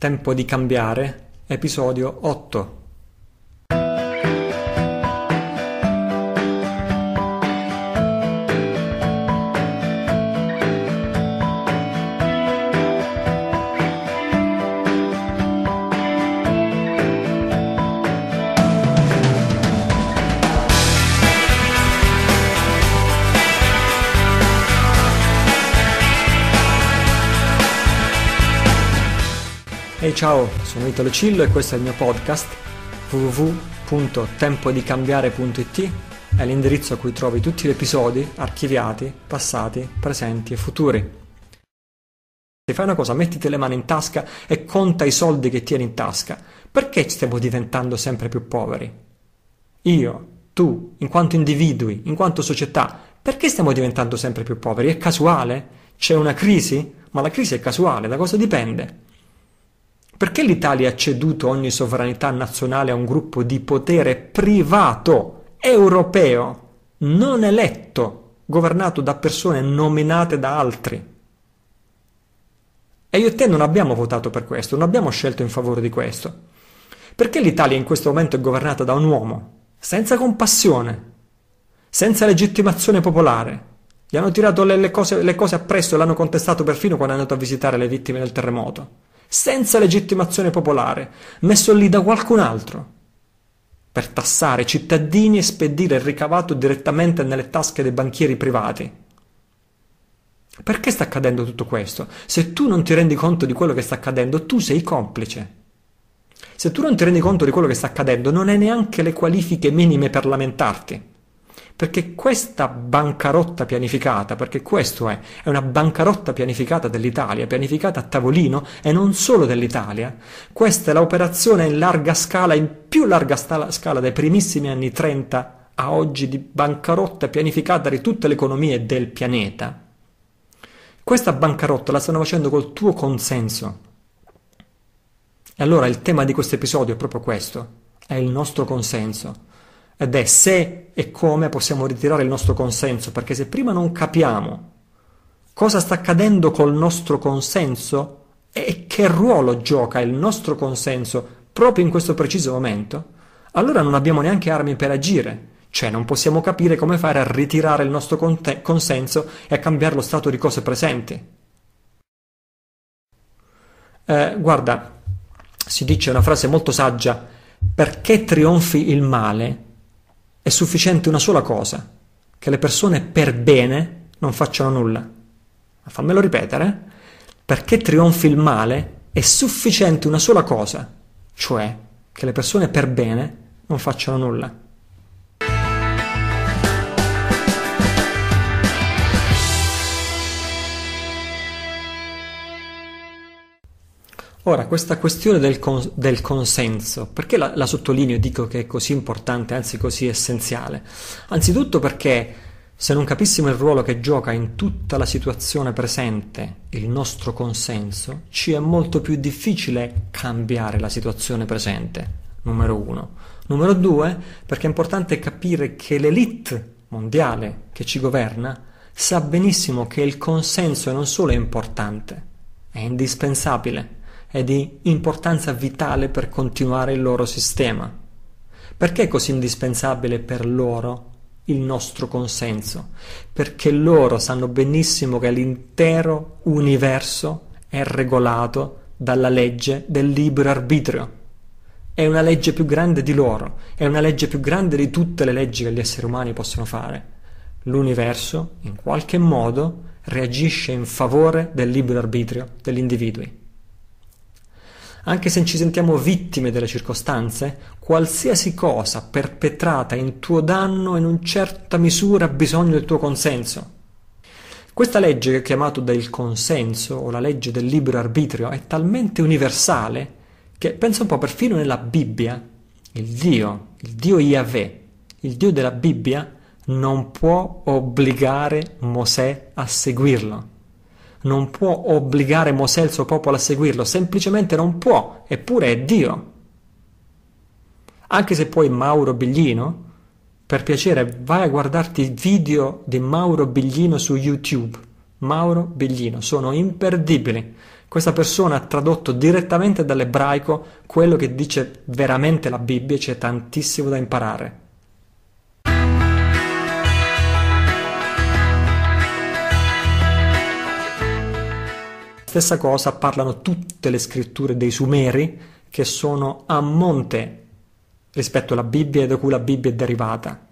Tempo di cambiare, episodio otto ciao, sono Italo Cillo e questo è il mio podcast www.tempodicambiare.it è l'indirizzo a cui trovi tutti gli episodi archiviati, passati, presenti e futuri. Se fai una cosa, mettiti le mani in tasca e conta i soldi che tieni in tasca. Perché stiamo diventando sempre più poveri? Io, tu, in quanto individui, in quanto società, perché stiamo diventando sempre più poveri? È casuale? C'è una crisi? Ma la crisi è casuale, da cosa dipende? Perché l'Italia ha ceduto ogni sovranità nazionale a un gruppo di potere privato, europeo, non eletto, governato da persone nominate da altri? E io e te non abbiamo votato per questo, non abbiamo scelto in favore di questo. Perché l'Italia in questo momento è governata da un uomo, senza compassione, senza legittimazione popolare. Gli hanno tirato le, le, cose, le cose appresso e l'hanno contestato perfino quando è andato a visitare le vittime del terremoto senza legittimazione popolare, messo lì da qualcun altro, per tassare cittadini e spedire il ricavato direttamente nelle tasche dei banchieri privati. Perché sta accadendo tutto questo? Se tu non ti rendi conto di quello che sta accadendo, tu sei complice. Se tu non ti rendi conto di quello che sta accadendo, non hai neanche le qualifiche minime per lamentarti perché questa bancarotta pianificata, perché questo è, è una bancarotta pianificata dell'Italia, pianificata a tavolino e non solo dell'Italia, questa è l'operazione in larga scala, in più larga scala dai primissimi anni 30 a oggi di bancarotta pianificata di tutte le economie del pianeta. Questa bancarotta la stanno facendo col tuo consenso. E allora il tema di questo episodio è proprio questo, è il nostro consenso ed è se e come possiamo ritirare il nostro consenso, perché se prima non capiamo cosa sta accadendo col nostro consenso e che ruolo gioca il nostro consenso proprio in questo preciso momento, allora non abbiamo neanche armi per agire, cioè non possiamo capire come fare a ritirare il nostro consenso e a cambiare lo stato di cose presenti. Eh, guarda, si dice una frase molto saggia, perché trionfi il male è sufficiente una sola cosa, che le persone per bene non facciano nulla. Ma fammelo ripetere, perché trionfi il male è sufficiente una sola cosa, cioè che le persone per bene non facciano nulla. Ora, questa questione del, cons- del consenso, perché la, la sottolineo e dico che è così importante, anzi così essenziale? Anzitutto perché se non capissimo il ruolo che gioca in tutta la situazione presente il nostro consenso, ci è molto più difficile cambiare la situazione presente, numero uno. Numero due, perché è importante capire che l'elite mondiale che ci governa sa benissimo che il consenso non solo è importante, è indispensabile è di importanza vitale per continuare il loro sistema. Perché è così indispensabile per loro il nostro consenso? Perché loro sanno benissimo che l'intero universo è regolato dalla legge del libero arbitrio. È una legge più grande di loro, è una legge più grande di tutte le leggi che gli esseri umani possono fare. L'universo, in qualche modo, reagisce in favore del libero arbitrio degli individui anche se ci sentiamo vittime delle circostanze, qualsiasi cosa perpetrata in tuo danno in un certa misura ha bisogno del tuo consenso. Questa legge che è chiamata del consenso o la legge del libero arbitrio è talmente universale che pensa un po' perfino nella Bibbia, il Dio, il Dio Yahweh, il Dio della Bibbia non può obbligare Mosè a seguirlo non può obbligare Mosè il suo popolo a seguirlo, semplicemente non può, eppure è Dio. Anche se poi Mauro Biglino, per piacere vai a guardarti video di Mauro Biglino su YouTube. Mauro Biglino, sono imperdibili. Questa persona ha tradotto direttamente dall'ebraico quello che dice veramente la Bibbia, e c'è tantissimo da imparare. Stessa cosa parlano tutte le scritture dei Sumeri che sono a monte rispetto alla Bibbia e da cui la Bibbia è derivata.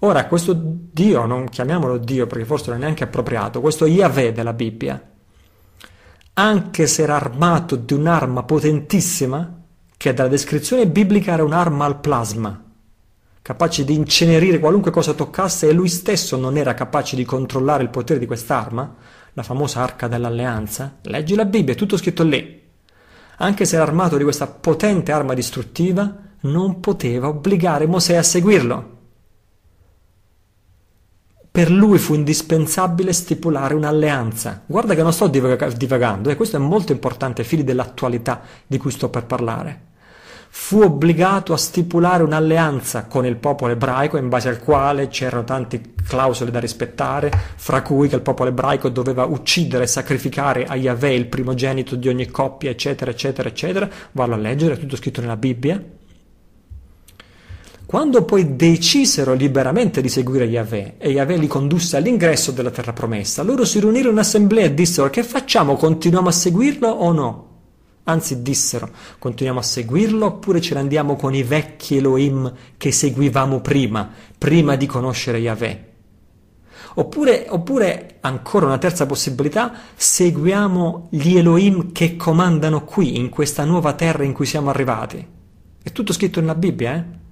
Ora, questo Dio, non chiamiamolo Dio perché forse non è neanche appropriato, questo Yahweh della Bibbia, anche se era armato di un'arma potentissima, che dalla descrizione biblica era un'arma al plasma, capace di incenerire qualunque cosa toccasse e lui stesso non era capace di controllare il potere di quest'arma, la famosa arca dell'alleanza, leggi la Bibbia, è tutto scritto lì. Anche se era armato di questa potente arma distruttiva, non poteva obbligare Mosè a seguirlo. Per lui fu indispensabile stipulare un'alleanza. Guarda che non sto divagando, e eh, questo è molto importante, figli dell'attualità di cui sto per parlare fu obbligato a stipulare un'alleanza con il popolo ebraico in base al quale c'erano tante clausole da rispettare, fra cui che il popolo ebraico doveva uccidere e sacrificare a Yahweh il primogenito di ogni coppia, eccetera, eccetera, eccetera. Vado a leggere, è tutto scritto nella Bibbia. Quando poi decisero liberamente di seguire Yahweh e Yahweh li condusse all'ingresso della terra promessa, loro si riunirono in assemblea e dissero che facciamo, continuiamo a seguirlo o no? Anzi dissero, continuiamo a seguirlo oppure ce ne andiamo con i vecchi Elohim che seguivamo prima, prima di conoscere Yahweh. Oppure, oppure, ancora una terza possibilità, seguiamo gli Elohim che comandano qui, in questa nuova terra in cui siamo arrivati. È tutto scritto nella Bibbia, eh?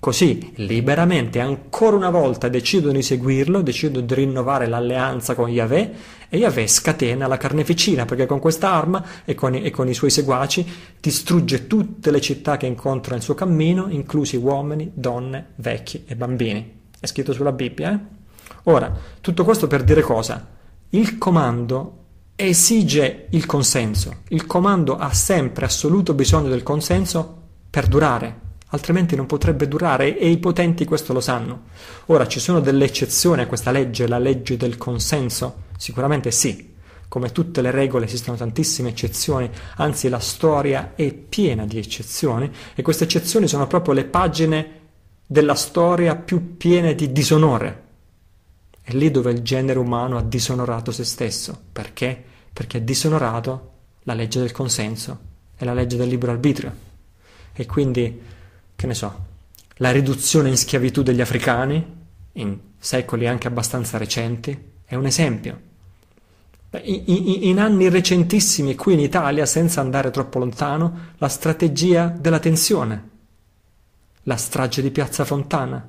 Così liberamente ancora una volta decidono di seguirlo, decidono di rinnovare l'alleanza con Yahweh e Yahweh scatena la carneficina perché con quest'arma e con, e con i suoi seguaci distrugge tutte le città che incontra nel suo cammino, inclusi uomini, donne, vecchi e bambini. È scritto sulla Bibbia. Eh? Ora, tutto questo per dire cosa? Il comando esige il consenso. Il comando ha sempre assoluto bisogno del consenso per durare altrimenti non potrebbe durare e i potenti questo lo sanno. Ora ci sono delle eccezioni a questa legge, la legge del consenso? Sicuramente sì. Come tutte le regole esistono tantissime eccezioni, anzi la storia è piena di eccezioni e queste eccezioni sono proprio le pagine della storia più piene di disonore. È lì dove il genere umano ha disonorato se stesso. Perché? Perché ha disonorato la legge del consenso e la legge del libero arbitrio. E quindi che ne so, la riduzione in schiavitù degli africani, in secoli anche abbastanza recenti, è un esempio. In, in, in anni recentissimi qui in Italia, senza andare troppo lontano, la strategia della tensione, la strage di Piazza Fontana,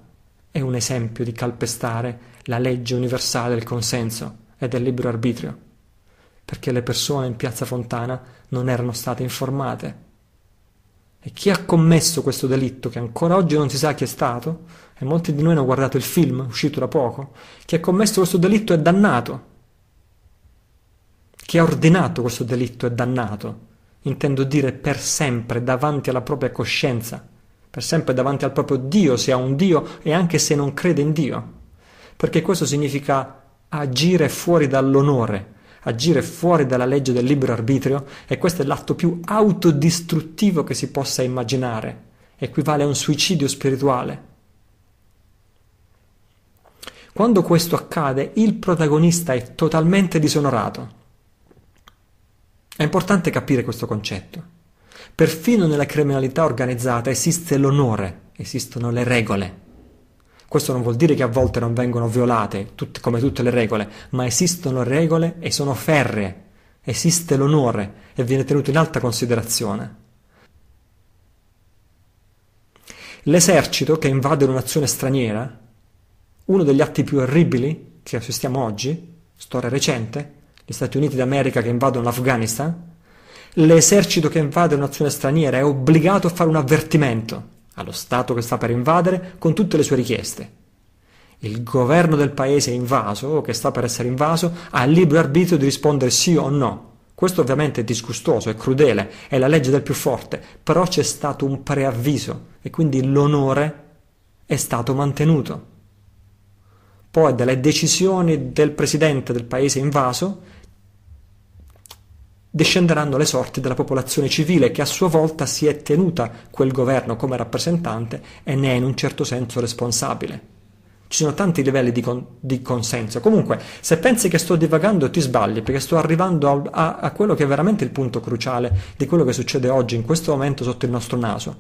è un esempio di calpestare la legge universale del consenso e del libero arbitrio, perché le persone in Piazza Fontana non erano state informate e chi ha commesso questo delitto, che ancora oggi non si sa chi è stato, e molti di noi hanno guardato il film uscito da poco, chi ha commesso questo delitto è dannato. Chi ha ordinato questo delitto è dannato, intendo dire per sempre davanti alla propria coscienza, per sempre davanti al proprio Dio, se ha un Dio e anche se non crede in Dio, perché questo significa agire fuori dall'onore, agire fuori dalla legge del libero arbitrio e questo è l'atto più autodistruttivo che si possa immaginare, equivale a un suicidio spirituale. Quando questo accade, il protagonista è totalmente disonorato. È importante capire questo concetto. Perfino nella criminalità organizzata esiste l'onore, esistono le regole. Questo non vuol dire che a volte non vengono violate, tut- come tutte le regole, ma esistono regole e sono ferree. Esiste l'onore e viene tenuto in alta considerazione. L'esercito che invade una nazione straniera, uno degli atti più orribili che assistiamo oggi, storia recente, gli Stati Uniti d'America che invadono l'Afghanistan, l'esercito che invade una nazione straniera è obbligato a fare un avvertimento allo Stato che sta per invadere con tutte le sue richieste. Il governo del paese invaso o che sta per essere invaso ha il libero arbitrio di rispondere sì o no. Questo ovviamente è disgustoso, è crudele, è la legge del più forte, però c'è stato un preavviso e quindi l'onore è stato mantenuto. Poi dalle decisioni del presidente del paese invaso discenderanno le sorti della popolazione civile che a sua volta si è tenuta quel governo come rappresentante e ne è in un certo senso responsabile. Ci sono tanti livelli di, con, di consenso. Comunque, se pensi che sto divagando ti sbagli, perché sto arrivando a, a, a quello che è veramente il punto cruciale di quello che succede oggi, in questo momento, sotto il nostro naso.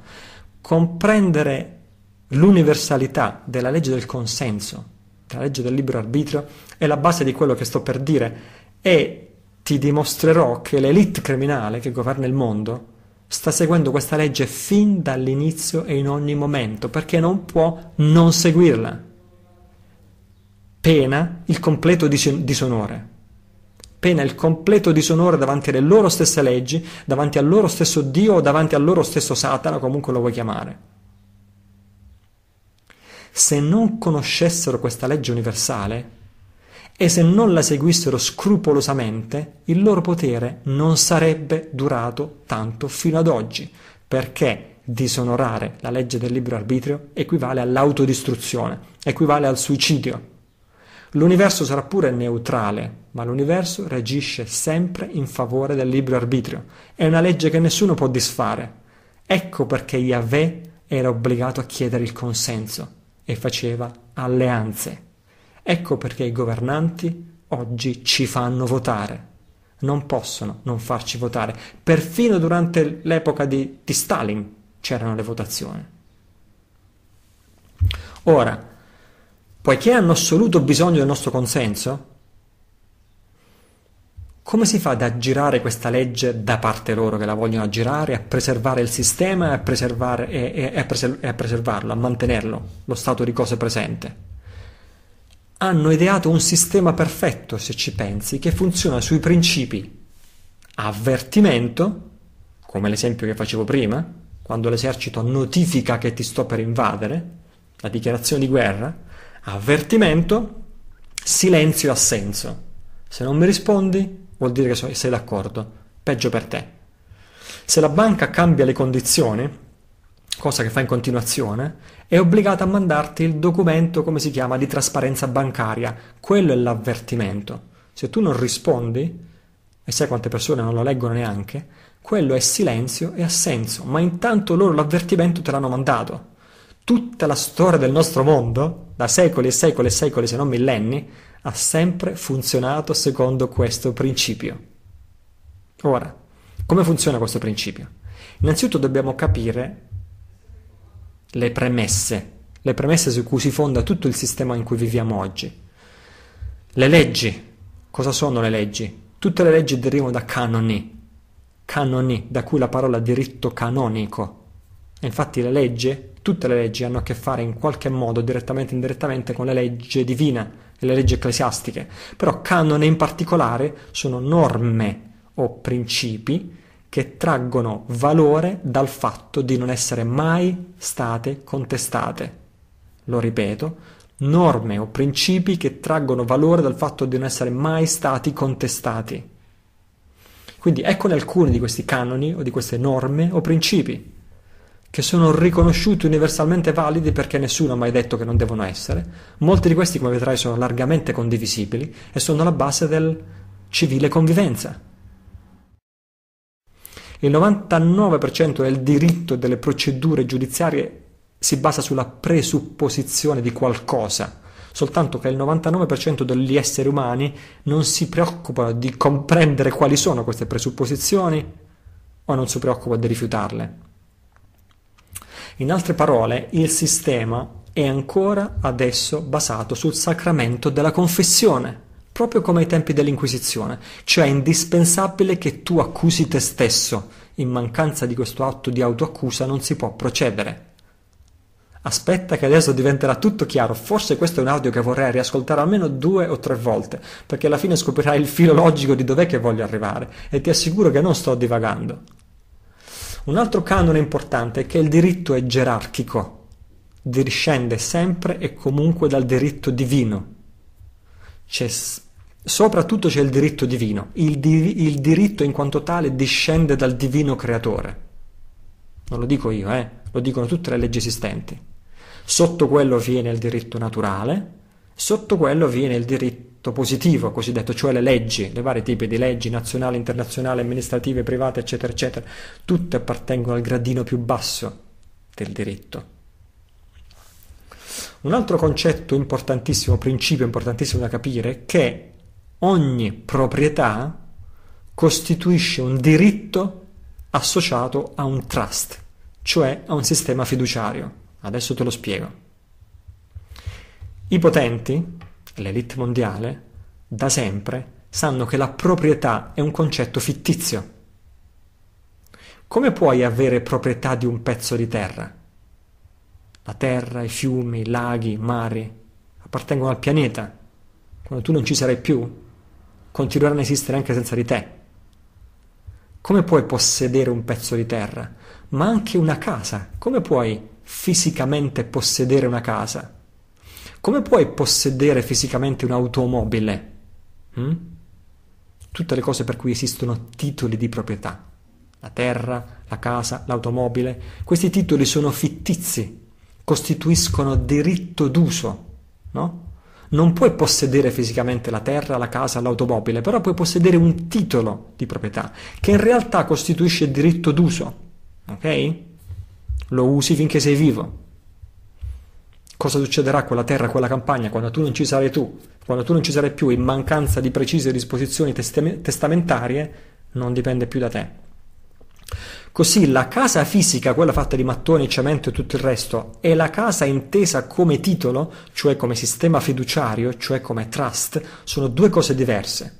Comprendere l'universalità della legge del consenso, della legge del libero arbitrio, è la base di quello che sto per dire. E ti dimostrerò che l'elite criminale che governa il mondo sta seguendo questa legge fin dall'inizio e in ogni momento, perché non può non seguirla. Pena il completo disonore. Pena il completo disonore davanti alle loro stesse leggi, davanti al loro stesso Dio o davanti al loro stesso Satana, comunque lo vuoi chiamare. Se non conoscessero questa legge universale, e se non la seguissero scrupolosamente, il loro potere non sarebbe durato tanto fino ad oggi, perché disonorare la legge del libero arbitrio equivale all'autodistruzione, equivale al suicidio. L'universo sarà pure neutrale, ma l'universo reagisce sempre in favore del libero arbitrio. È una legge che nessuno può disfare. Ecco perché Yahweh era obbligato a chiedere il consenso e faceva alleanze. Ecco perché i governanti oggi ci fanno votare. Non possono non farci votare. Perfino durante l'epoca di, di Stalin c'erano le votazioni. Ora, poiché hanno assoluto bisogno del nostro consenso, come si fa ad aggirare questa legge da parte loro che la vogliono aggirare, a preservare il sistema e a, preservar, e, e, a preservarlo, a mantenerlo, lo stato di cose presente? hanno ideato un sistema perfetto, se ci pensi, che funziona sui principi avvertimento, come l'esempio che facevo prima, quando l'esercito notifica che ti sto per invadere, la dichiarazione di guerra, avvertimento, silenzio e assenso. Se non mi rispondi vuol dire che sei d'accordo, peggio per te. Se la banca cambia le condizioni, cosa che fa in continuazione, è obbligata a mandarti il documento, come si chiama, di trasparenza bancaria. Quello è l'avvertimento. Se tu non rispondi, e sai quante persone non lo leggono neanche, quello è silenzio e assenso, ma intanto loro l'avvertimento te l'hanno mandato. Tutta la storia del nostro mondo, da secoli e secoli e secoli, se non millenni, ha sempre funzionato secondo questo principio. Ora, come funziona questo principio? Innanzitutto dobbiamo capire le premesse, le premesse su cui si fonda tutto il sistema in cui viviamo oggi. Le leggi, cosa sono le leggi? Tutte le leggi derivano da canoni, canoni, da cui la parola diritto canonico. E infatti le leggi, tutte le leggi hanno a che fare in qualche modo, direttamente o indirettamente, con le leggi divine e le leggi ecclesiastiche. Però canone in particolare sono norme o principi che traggono valore dal fatto di non essere mai state contestate. Lo ripeto, norme o principi che traggono valore dal fatto di non essere mai stati contestati. Quindi eccone alcuni di questi canoni o di queste norme o principi che sono riconosciuti universalmente validi perché nessuno ha mai detto che non devono essere. Molti di questi, come vedrai, sono largamente condivisibili e sono la base del civile convivenza. Il 99% del diritto e delle procedure giudiziarie si basa sulla presupposizione di qualcosa, soltanto che il 99% degli esseri umani non si preoccupa di comprendere quali sono queste presupposizioni o non si preoccupa di rifiutarle. In altre parole, il sistema è ancora adesso basato sul sacramento della confessione proprio come ai tempi dell'Inquisizione, cioè è indispensabile che tu accusi te stesso. In mancanza di questo atto di autoaccusa non si può procedere. Aspetta che adesso diventerà tutto chiaro, forse questo è un audio che vorrei riascoltare almeno due o tre volte, perché alla fine scoprirai il filo logico di dov'è che voglio arrivare e ti assicuro che non sto divagando. Un altro canone importante è che il diritto è gerarchico, discende sempre e comunque dal diritto divino, c'è soprattutto c'è il diritto divino. Il, di, il, diritto in quanto tale discende dal divino creatore. Non lo dico io, eh? lo dicono tutte le leggi esistenti. Sotto quello viene il diritto naturale, sotto quello viene il diritto positivo, cosiddetto, cioè le leggi, le vari tipi di leggi nazionali, internazionali, amministrative, private, eccetera, eccetera, tutte appartengono al gradino più basso del diritto. Un altro concetto importantissimo, principio importantissimo da capire è che ogni proprietà costituisce un diritto associato a un trust, cioè a un sistema fiduciario. Adesso te lo spiego. I potenti, l'elite mondiale, da sempre sanno che la proprietà è un concetto fittizio. Come puoi avere proprietà di un pezzo di terra? La terra, i fiumi, i laghi, i mari appartengono al pianeta. Quando tu non ci sarai più, continueranno a esistere anche senza di te. Come puoi possedere un pezzo di terra, ma anche una casa? Come puoi fisicamente possedere una casa? Come puoi possedere fisicamente un'automobile? Mm? Hm? Tutte le cose per cui esistono titoli di proprietà. La terra, la casa, l'automobile, questi titoli sono fittizi, costituiscono diritto d'uso, no? Non puoi possedere fisicamente la terra, la casa, l'automobile, però puoi possedere un titolo di proprietà che in realtà costituisce diritto d'uso, ok? Lo usi finché sei vivo. Cosa succederà a quella terra, a quella campagna, quando tu non ci sarai tu, quando tu non ci sarai più in mancanza di precise disposizioni testamentarie, non dipende più da te. Così la casa fisica, quella fatta di mattoni, cemento e tutto il resto, e la casa intesa come titolo, cioè come sistema fiduciario, cioè come trust, sono due cose diverse.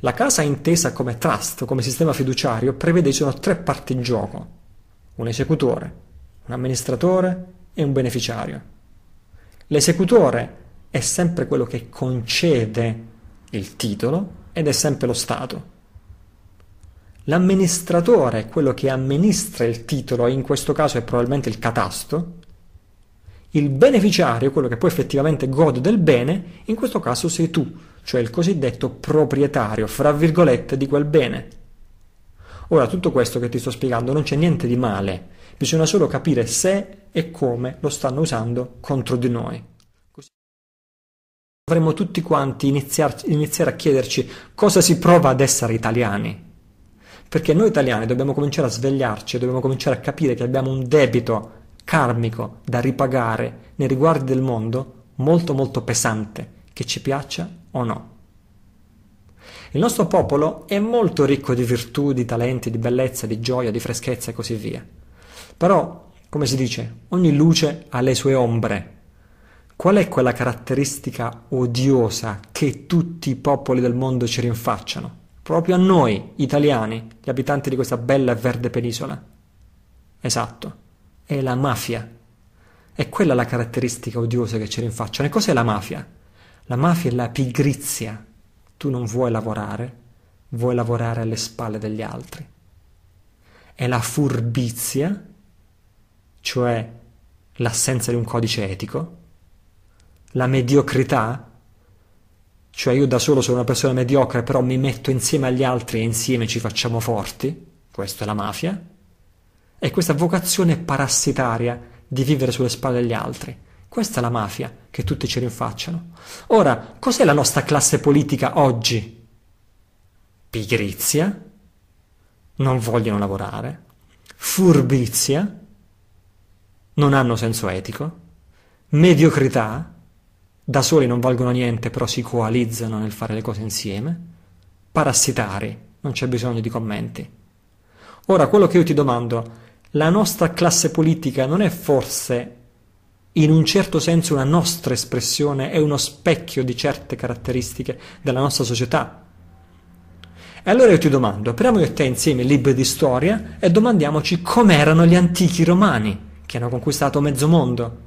La casa intesa come trust, come sistema fiduciario, prevede ci sono tre parti in gioco. Un esecutore, un amministratore e un beneficiario. L'esecutore è sempre quello che concede il titolo ed è sempre lo Stato. L'amministratore, è quello che amministra il titolo, in questo caso è probabilmente il catasto, il beneficiario, quello che poi effettivamente gode del bene, in questo caso sei tu, cioè il cosiddetto proprietario, fra virgolette, di quel bene. Ora, tutto questo che ti sto spiegando non c'è niente di male, bisogna solo capire se e come lo stanno usando contro di noi. Così dovremmo tutti quanti iniziare a chiederci cosa si prova ad essere italiani. Perché noi italiani dobbiamo cominciare a svegliarci, dobbiamo cominciare a capire che abbiamo un debito karmico da ripagare nei riguardi del mondo molto molto pesante, che ci piaccia o no. Il nostro popolo è molto ricco di virtù, di talenti, di bellezza, di gioia, di freschezza e così via. Però, come si dice, ogni luce ha le sue ombre. Qual è quella caratteristica odiosa che tutti i popoli del mondo ci rinfacciano? proprio a noi, italiani, gli abitanti di questa bella e verde penisola. Esatto, è la mafia. È quella la caratteristica odiosa che ci rinfacciano. E cos'è la mafia? La mafia è la pigrizia. Tu non vuoi lavorare, vuoi lavorare alle spalle degli altri. È la furbizia, cioè l'assenza di un codice etico, la mediocrità, cioè io da solo sono una persona mediocre, però mi metto insieme agli altri e insieme ci facciamo forti, questa è la mafia, e questa vocazione parassitaria di vivere sulle spalle degli altri. Questa è la mafia che tutti ci rinfacciano. Ora, cos'è la nostra classe politica oggi? Pigrizia, non vogliono lavorare, furbizia, non hanno senso etico, mediocrità, da soli non valgono niente, però si coalizzano nel fare le cose insieme. Parassitari, non c'è bisogno di commenti. Ora, quello che io ti domando, la nostra classe politica non è forse in un certo senso una nostra espressione, è uno specchio di certe caratteristiche della nostra società. E allora io ti domando, apriamo io e te insieme libri di storia e domandiamoci com'erano gli antichi romani che hanno conquistato mezzo mondo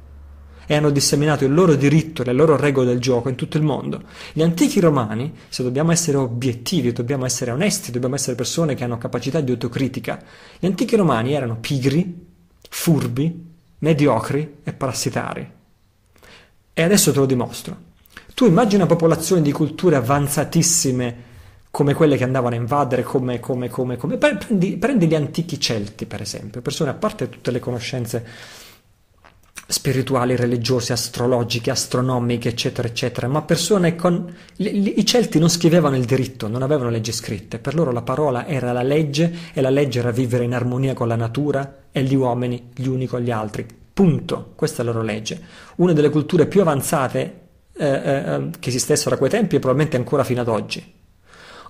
e hanno disseminato il loro diritto, le loro regole del gioco in tutto il mondo. Gli antichi romani, se dobbiamo essere obiettivi, dobbiamo essere onesti, dobbiamo essere persone che hanno capacità di autocritica, gli antichi romani erano pigri, furbi, mediocri e parassitari. E adesso te lo dimostro. Tu immagini una popolazione di culture avanzatissime come quelle che andavano a invadere, come, come, come, come. Prendi, prendi, gli antichi Celti, per esempio, persone a parte tutte le conoscenze spirituali, religiose, astrologiche, astronomiche, eccetera, eccetera, ma persone con... I Celti non scrivevano il diritto, non avevano leggi scritte, per loro la parola era la legge e la legge era vivere in armonia con la natura e gli uomini, gli uni con gli altri. Punto. Questa è la loro legge. Una delle culture più avanzate eh, eh, eh che esistessero a quei tempi e probabilmente ancora fino ad oggi.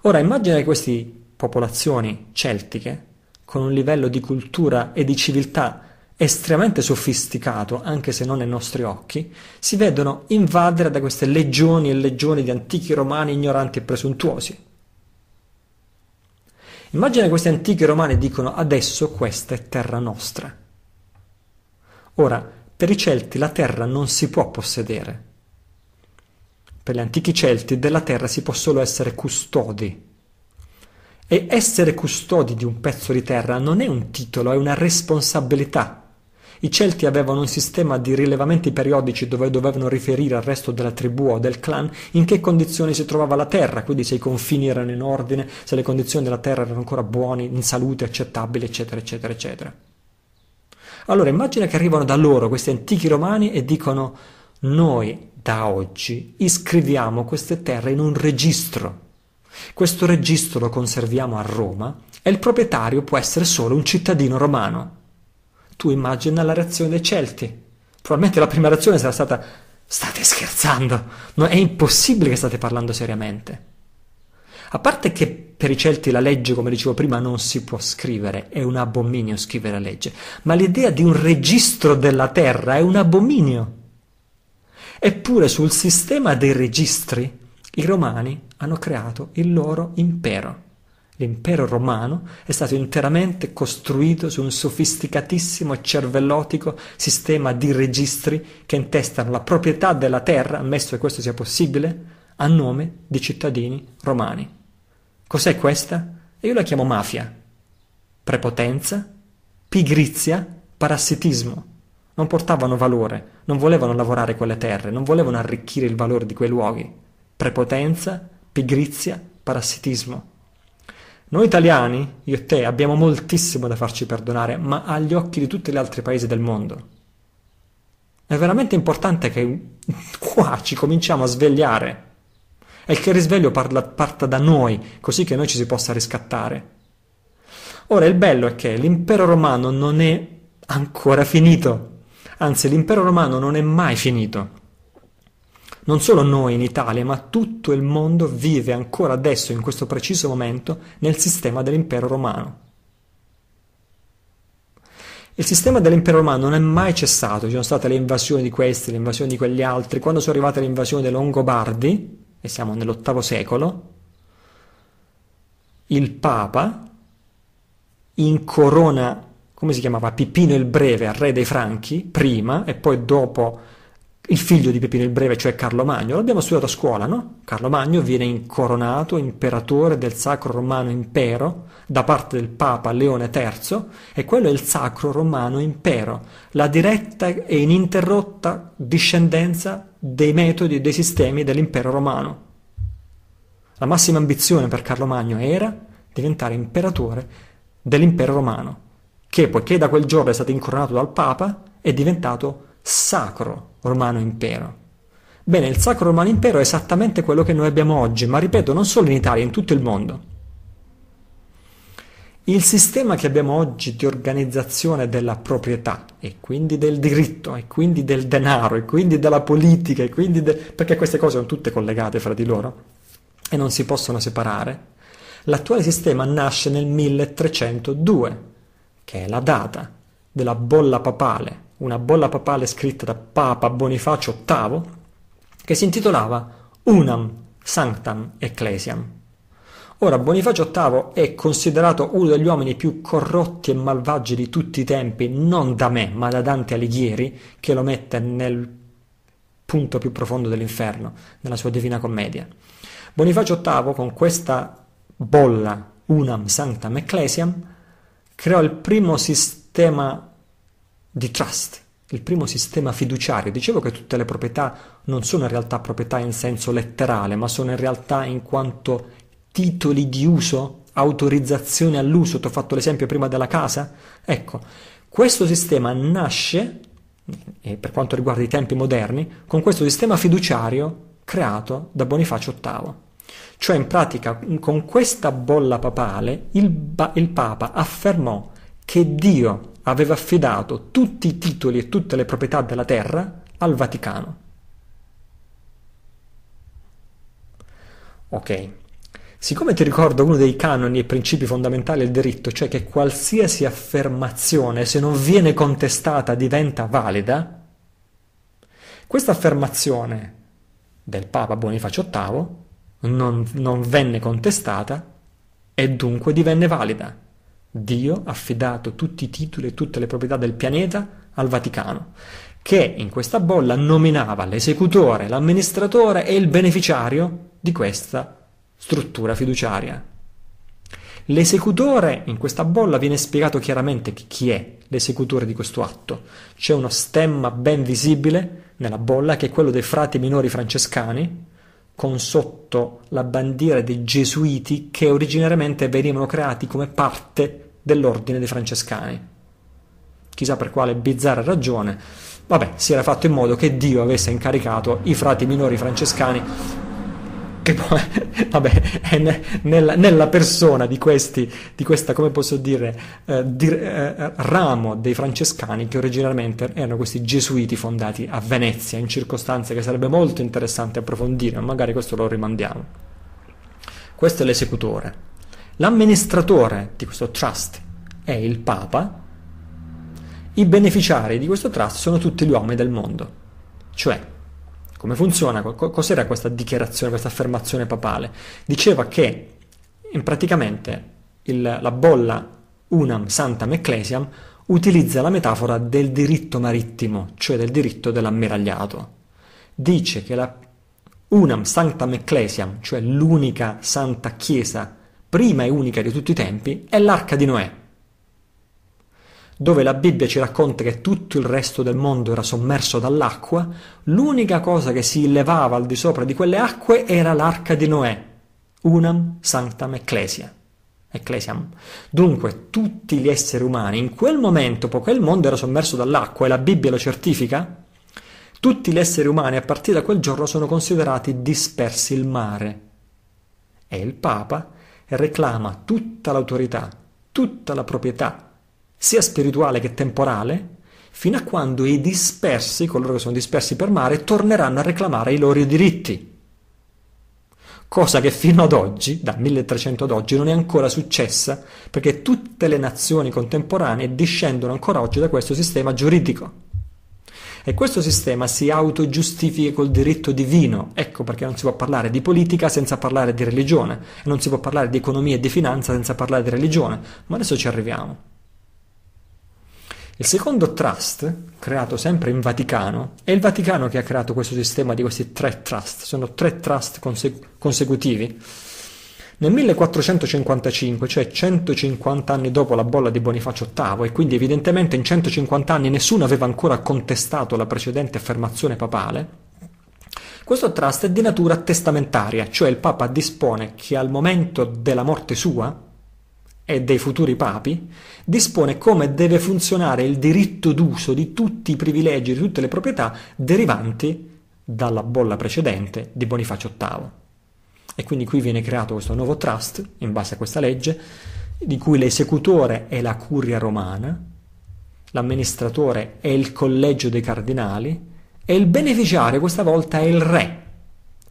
Ora immagina queste popolazioni celtiche, con un livello di cultura e di civiltà estremamente sofisticato, anche se non ai nostri occhi, si vedono invadere da queste legioni e legioni di antichi romani ignoranti e presuntuosi. Immagina che questi antichi romani dicono adesso questa è terra nostra. Ora, per i Celti la terra non si può possedere. Per gli antichi Celti della terra si può solo essere custodi. E essere custodi di un pezzo di terra non è un titolo, è una responsabilità. I Celti avevano un sistema di rilevamenti periodici dove dovevano riferire al resto della tribù o del clan in che condizioni si trovava la terra, quindi se i confini erano in ordine, se le condizioni della terra erano ancora buone, in salute, accettabili, eccetera, eccetera, eccetera. Allora immagina che arrivano da loro questi antichi romani e dicono noi da oggi iscriviamo queste terre in un registro. Questo registro lo conserviamo a Roma e il proprietario può essere solo un cittadino romano tu immagina la reazione dei Celti. Probabilmente la prima reazione sarà stata: State scherzando! No, è impossibile che state parlando seriamente. A parte che per i Celti la legge, come dicevo prima, non si può scrivere, è un abominio scrivere la legge, ma l'idea di un registro della terra è un abominio. Eppure sul sistema dei registri i romani hanno creato il loro impero. L'impero romano è stato interamente costruito su un sofisticatissimo e cervellotico sistema di registri che intestano la proprietà della terra, ammesso che questo sia possibile, a nome di cittadini romani. Cos'è questa? Io la chiamo mafia. Prepotenza, pigrizia, parassitismo. Non portavano valore, non volevano lavorare quelle terre, non volevano arricchire il valore di quei luoghi. Prepotenza, pigrizia, parassitismo noi italiani, io e te, abbiamo moltissimo da farci perdonare, ma agli occhi di tutti gli altri paesi del mondo. È veramente importante che qua ci cominciamo a svegliare e che il risveglio parla, parta da noi, così che noi ci si possa riscattare. Ora, il bello è che l'impero romano non è ancora finito, anzi l'impero romano non è mai finito. Non solo noi in Italia, ma tutto il mondo vive ancora adesso, in questo preciso momento, nel sistema dell'impero romano. Il sistema dell'impero romano non è mai cessato, ci sono state le invasioni di questi, le invasioni di quegli altri, quando sono arrivate le invasioni dei Longobardi, e siamo nell'VIII secolo, il Papa incorona, come si chiamava, Pipino il Breve, al re dei Franchi, prima, e poi dopo il figlio di Pepino il Breve, cioè Carlo Magno, l'abbiamo studiato a scuola, no? Carlo Magno viene incoronato imperatore del Sacro Romano Impero da parte del Papa Leone III e quello è il Sacro Romano Impero, la diretta e ininterrotta discendenza dei metodi e dei sistemi dell'impero romano. La massima ambizione per Carlo Magno era diventare imperatore dell'impero romano, che poiché da quel giorno è stato incoronato dal Papa è diventato sacro romano impero. Bene, il sacro romano impero è esattamente quello che noi abbiamo oggi, ma ripeto, non solo in Italia, in tutto il mondo. Il sistema che abbiamo oggi di organizzazione della proprietà e quindi del diritto e quindi del denaro e quindi della politica e quindi de... perché queste cose sono tutte collegate fra di loro e non si possono separare, l'attuale sistema nasce nel 1302, che è la data della bolla papale una bolla papale scritta da Papa Bonifacio VIII che si intitolava Unam Sanctam Ecclesiam. Ora Bonifacio VIII è considerato uno degli uomini più corrotti e malvagi di tutti i tempi, non da me, ma da Dante Alighieri, che lo mette nel punto più profondo dell'inferno, nella sua Divina Commedia. Bonifacio VIII con questa bolla Unam Sanctam Ecclesiam creò il primo sistema di trust, il primo sistema fiduciario. Dicevo che tutte le proprietà non sono in realtà proprietà in senso letterale, ma sono in realtà in quanto titoli di uso, autorizzazione all'uso. Ti ho fatto l'esempio prima della casa. Ecco, questo sistema nasce, per quanto riguarda i tempi moderni, con questo sistema fiduciario creato da Bonifacio VIII. Cioè in pratica con questa bolla papale il, ba- il Papa affermò che Dio aveva affidato tutti i titoli e tutte le proprietà della terra al Vaticano. Ok. Siccome ti ricordo uno dei canoni e principi fondamentali del diritto, cioè che qualsiasi affermazione, se non viene contestata, diventa valida, questa affermazione del Papa Bonifacio VIII non, non venne contestata e dunque divenne valida. Dio ha affidato tutti i titoli e tutte le proprietà del pianeta al Vaticano, che in questa bolla nominava l'esecutore, l'amministratore e il beneficiario di questa struttura fiduciaria. L'esecutore in questa bolla viene spiegato chiaramente chi è l'esecutore di questo atto. C'è uno stemma ben visibile nella bolla che è quello dei frati minori francescani, con sotto la bandiera dei gesuiti che originariamente venivano creati come parte dell'ordine dei francescani. Chissà per quale bizzarra ragione, vabbè, si era fatto in modo che Dio avesse incaricato i frati minori francescani che poi, vabbè, è ne, nella, nella, persona di questi, di questa, come posso dire, eh, di, eh, ramo dei francescani che originariamente erano questi gesuiti fondati a Venezia, in circostanze che sarebbe molto interessante approfondire, ma magari questo lo rimandiamo. Questo è l'esecutore. L'amministratore di questo trust è il Papa, i beneficiari di questo trust sono tutti gli uomini del mondo. Cioè, come funziona? Cos'era questa dichiarazione, questa affermazione papale? Diceva che in praticamente il, la bolla Unam Santam Ecclesiam utilizza la metafora del diritto marittimo, cioè del diritto dell'ammiragliato. Dice che la Unam Sanctam Ecclesiam, cioè l'unica santa chiesa prima e unica di tutti i tempi, è l'arca di Noè, dove la Bibbia ci racconta che tutto il resto del mondo era sommerso dall'acqua, l'unica cosa che si levava al di sopra di quelle acque era l'arca di Noè, unam sanctam ecclesia. Ecclesiam. Dunque tutti gli esseri umani in quel momento, poiché il mondo era sommerso dall'acqua e la Bibbia lo certifica, tutti gli esseri umani a partire da quel giorno sono considerati dispersi il mare. E il Papa reclama tutta l'autorità, tutta la proprietà, sia spirituale che temporale, fino a quando i dispersi, coloro che sono dispersi per mare, torneranno a reclamare i loro diritti. Cosa che fino ad oggi, da 1300 ad oggi, non è ancora successa, perché tutte le nazioni contemporanee discendono ancora oggi da questo sistema giuridico. E questo sistema si autogiustifica col diritto divino. Ecco perché non si può parlare di politica senza parlare di religione, non si può parlare di economia e di finanza senza parlare di religione. Ma adesso ci arriviamo. Il secondo trust, creato sempre in Vaticano, è il Vaticano che ha creato questo sistema di questi tre trust, sono tre trust conse- consecutivi nel 1455, cioè 150 anni dopo la bolla di Bonifacio VIII, e quindi evidentemente in 150 anni nessuno aveva ancora contestato la precedente affermazione papale, questo trust è di natura testamentaria, cioè il Papa dispone che al momento della morte sua e dei futuri papi, dispone come deve funzionare il diritto d'uso di tutti i privilegi, di tutte le proprietà derivanti dalla bolla precedente di Bonifacio VIII. E quindi qui viene creato questo nuovo trust, in base a questa legge, di cui l'esecutore è la curia romana, l'amministratore è il collegio dei cardinali e il beneficiario questa volta è il re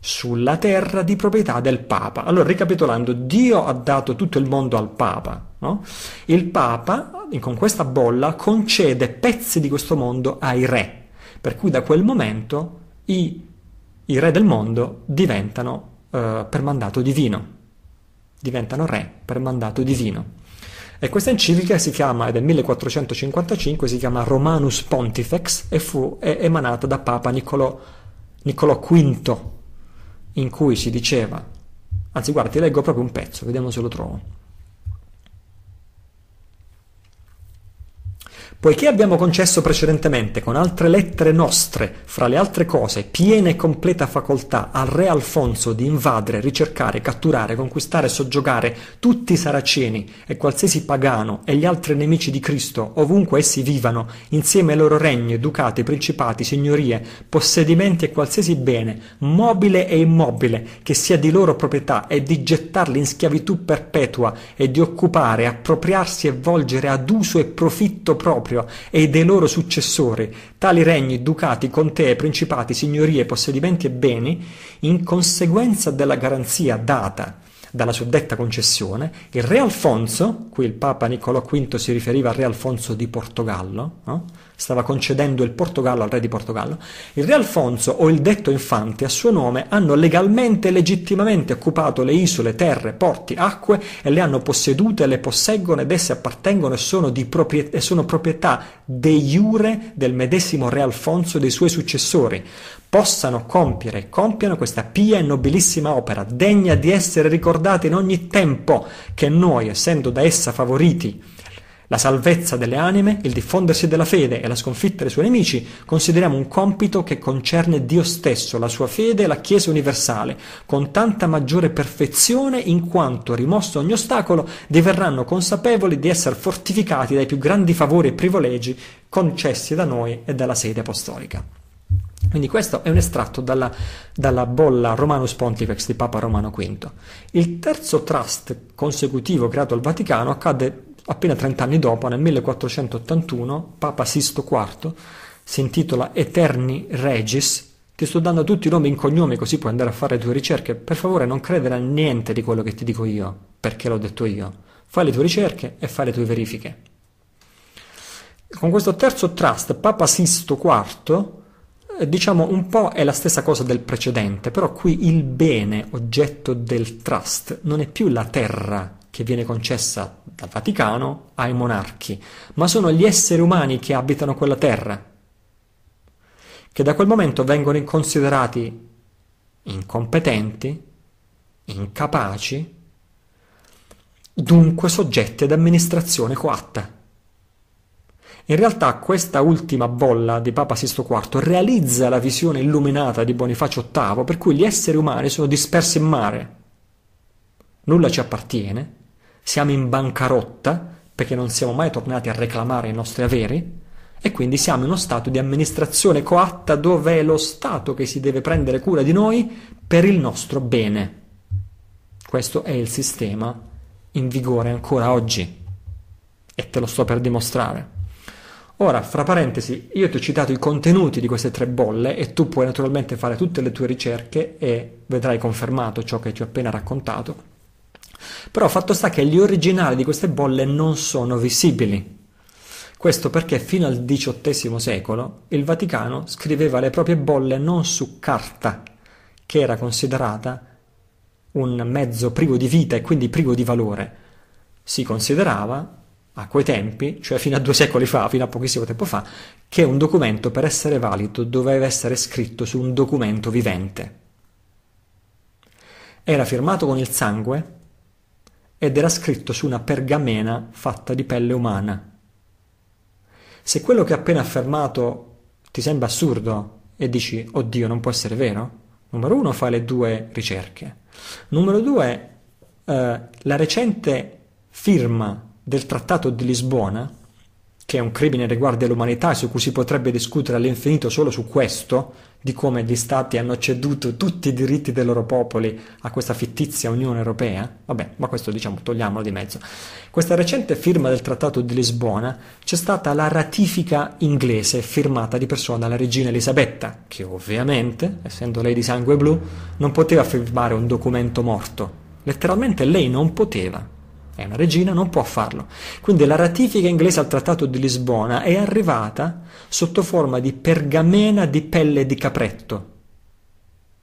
sulla terra di proprietà del Papa. Allora, ricapitolando, Dio ha dato tutto il mondo al Papa. No? Il Papa, con questa bolla, concede pezzi di questo mondo ai re, per cui da quel momento i, i re del mondo diventano eh, per mandato divino. Diventano re per mandato divino. E questa enciclica si chiama, ed è 1455, si chiama Romanus Pontifex e fu emanata da Papa Niccolò, Niccolò V, in cui si diceva, anzi guarda, ti leggo proprio un pezzo, vediamo se lo trovo. Poiché abbiamo concesso precedentemente con altre lettere nostre, fra le altre cose, piena e completa facoltà al re Alfonso di invadere, ricercare, catturare, conquistare e soggiogare tutti i saraceni e qualsiasi pagano e gli altri nemici di Cristo, ovunque essi vivano, insieme ai loro regni, ducati, principati, signorie, possedimenti e qualsiasi bene, mobile e immobile, che sia di loro proprietà, e di gettarli in schiavitù perpetua e di occupare, appropriarsi e volgere ad uso e profitto proprio proprio e dei loro successori, tali regni, ducati, contee, principati, signorie, possedimenti e beni, in conseguenza della garanzia data dalla suddetta concessione, il re Alfonso, qui il Papa Niccolò V si riferiva al re Alfonso di Portogallo, no? stava concedendo il Portogallo al re di Portogallo, il re Alfonso o il detto infante a suo nome hanno legalmente e legittimamente occupato le isole, terre, porti, acque e le hanno possedute, le posseggono ed esse appartengono e sono, propriet- e sono proprietà de jure del medesimo re Alfonso e dei suoi successori possano compiere e compiano questa pia e nobilissima opera, degna di essere ricordata in ogni tempo, che noi, essendo da essa favoriti, la salvezza delle anime, il diffondersi della fede e la sconfitta dei suoi nemici, consideriamo un compito che concerne Dio stesso, la sua fede e la Chiesa universale, con tanta maggiore perfezione in quanto, rimosso ogni ostacolo, diverranno consapevoli di essere fortificati dai più grandi favori e privilegi concessi da noi e dalla sede apostolica. Quindi questo è un estratto dalla, dalla, bolla Romanus Pontifex di Papa Romano V. Il terzo trust consecutivo creato al Vaticano accade appena 30 anni dopo, nel 1481, Papa Sisto IV si intitola Eterni Regis. Ti sto dando tutti i nomi in cognome così puoi andare a fare le tue ricerche. Per favore non credere a niente di quello che ti dico io, perché l'ho detto io. Fai le tue ricerche e fai le tue verifiche. Con questo terzo trust, Papa Sisto IV eh, diciamo un po' è la stessa cosa del precedente, però qui il bene oggetto del trust non è più la terra che viene concessa dal Vaticano ai monarchi, ma sono gli esseri umani che abitano quella terra, che da quel momento vengono considerati incompetenti, incapaci, dunque soggetti ad amministrazione coatta. In realtà questa ultima bolla di Papa VI IV realizza la visione illuminata di Bonifacio VIII per cui gli esseri umani sono dispersi in mare. Nulla ci appartiene, siamo in bancarotta perché non siamo mai tornati a reclamare i nostri averi e quindi siamo in uno stato di amministrazione coatta dove è lo Stato che si deve prendere cura di noi per il nostro bene. Questo è il sistema in vigore ancora oggi e te lo sto per dimostrare. Ora, fra parentesi, io ti ho citato i contenuti di queste tre bolle e tu puoi naturalmente fare tutte le tue ricerche e vedrai confermato ciò che ti ho appena raccontato. Però fatto sta che gli originali di queste bolle non sono visibili. Questo perché fino al XVIII secolo il Vaticano scriveva le proprie bolle non su carta, che era considerata un mezzo privo di vita e quindi privo di valore. Si considerava a quei tempi, cioè fino a due secoli fa, fino a pochissimo tempo fa, che un documento per essere valido doveva essere scritto su un documento vivente. Era firmato con il sangue ed era scritto su una pergamena fatta di pelle umana. Se quello che ho appena affermato ti sembra assurdo e dici, oddio, non può essere vero, numero uno fa le due ricerche. Numero due, eh, la recente firma del Trattato di Lisbona, che è un crimine riguardo all'umanità su cui si potrebbe discutere all'infinito solo su questo, di come gli stati hanno ceduto tutti i diritti dei loro popoli a questa fittizia Unione Europea, vabbè, ma questo diciamo togliamolo di mezzo. Questa recente firma del Trattato di Lisbona c'è stata la ratifica inglese firmata di persona alla regina Elisabetta, che ovviamente, essendo lei di sangue blu, non poteva firmare un documento morto. Letteralmente lei non poteva, è una regina, non può farlo. Quindi la ratifica inglese al Trattato di Lisbona è arrivata sotto forma di pergamena di pelle di capretto.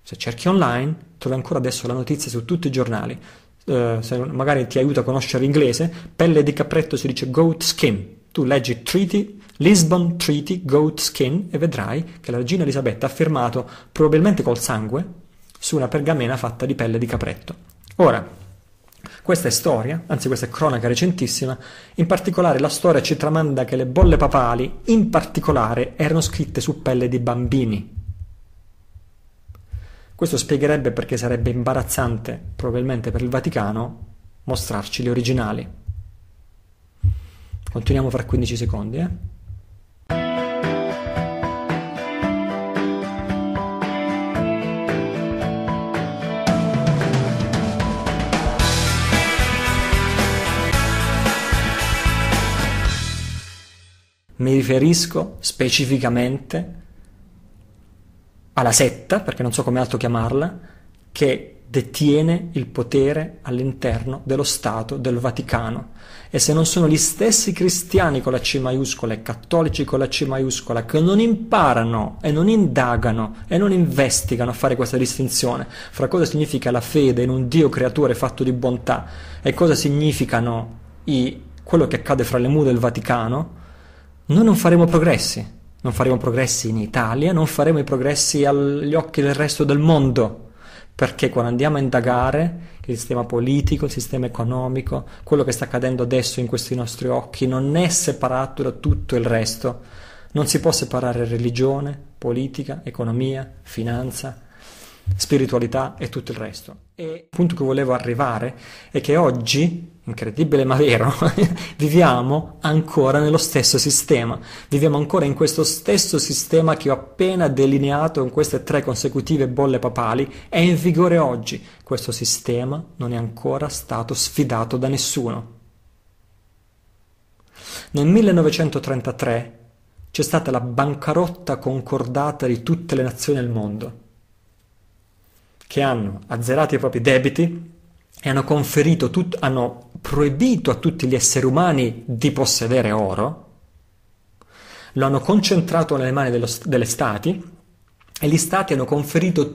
Se cerchi online, trovi ancora adesso la notizia su tutti i giornali. Eh, se magari ti aiuta a conoscere l'inglese, pelle di capretto si dice goat skin. Tu leggi treaty, Lisbon Treaty Goat Skin e vedrai che la regina Elisabetta ha firmato, probabilmente col sangue, su una pergamena fatta di pelle di capretto. Ora, questa è storia, anzi questa è cronaca recentissima, in particolare la storia ci tramanda che le bolle papali, in particolare, erano scritte su pelle di bambini. Questo spiegherebbe perché sarebbe imbarazzante, probabilmente per il Vaticano, mostrarci le originali. Continuiamo fra 15 secondi, eh? Mi riferisco specificamente alla setta, perché non so come altro chiamarla, che detiene il potere all'interno dello Stato del Vaticano. E se non sono gli stessi cristiani con la C maiuscola e cattolici con la C maiuscola che non imparano e non indagano e non investigano a fare questa distinzione fra cosa significa la fede in un Dio creatore fatto di bontà e cosa significano i, quello che accade fra le mura del Vaticano, noi non faremo progressi. Non faremo progressi in Italia, non faremo i progressi agli occhi del resto del mondo. Perché quando andiamo a indagare il sistema politico, il sistema economico, quello che sta accadendo adesso in questi nostri occhi non è separato da tutto il resto. Non si può separare religione, politica, economia, finanza, spiritualità e tutto il resto. E il punto che volevo arrivare è che oggi, incredibile ma vero, viviamo ancora nello stesso sistema, viviamo ancora in questo stesso sistema che ho appena delineato in queste tre consecutive bolle papali, è in vigore oggi. Questo sistema non è ancora stato sfidato da nessuno. Nel 1933 c'è stata la bancarotta concordata di tutte le nazioni del mondo che hanno azzerato i propri debiti e hanno conferito, tut- hanno proibito a tutti gli esseri umani di possedere oro, lo hanno concentrato nelle mani dello, delle stati e gli stati hanno conferito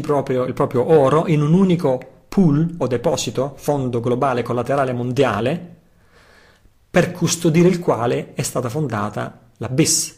proprio, il proprio oro in un unico pool o deposito, fondo globale collaterale mondiale, per custodire il quale è stata fondata la BIS,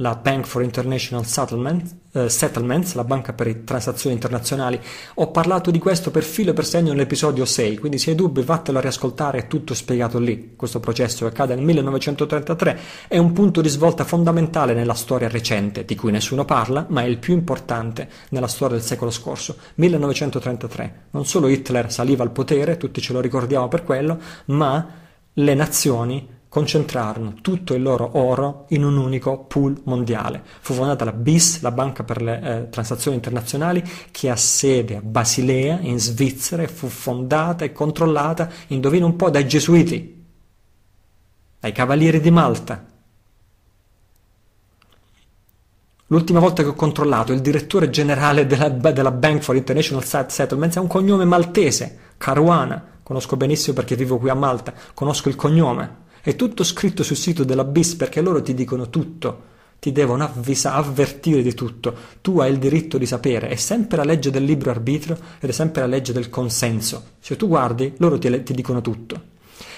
la Bank for International Settlement, eh, Settlements, la banca per le transazioni internazionali. Ho parlato di questo per filo e per segno nell'episodio 6, quindi se hai dubbi vattelo a riascoltare, è tutto spiegato lì. Questo processo che accade nel 1933 è un punto di svolta fondamentale nella storia recente, di cui nessuno parla, ma è il più importante nella storia del secolo scorso, 1933. Non solo Hitler saliva al potere, tutti ce lo ricordiamo per quello, ma le nazioni concentrarono tutto il loro oro in un unico pool mondiale. Fu fondata la BIS, la Banca per le eh, Transazioni Internazionali, che ha sede a Basilea, in Svizzera, e fu fondata e controllata, indovina un po', dai gesuiti, dai cavalieri di Malta. L'ultima volta che ho controllato, il direttore generale della, della Bank for International Settlements ha un cognome maltese, Caruana. Conosco benissimo perché vivo qui a Malta, conosco il cognome. È tutto scritto sul sito della BIS perché loro ti dicono tutto, ti devono avvisa, avvertire di tutto. Tu hai il diritto di sapere, è sempre la legge del libro arbitrio ed è sempre la legge del consenso. Se tu guardi, loro ti, ti dicono tutto.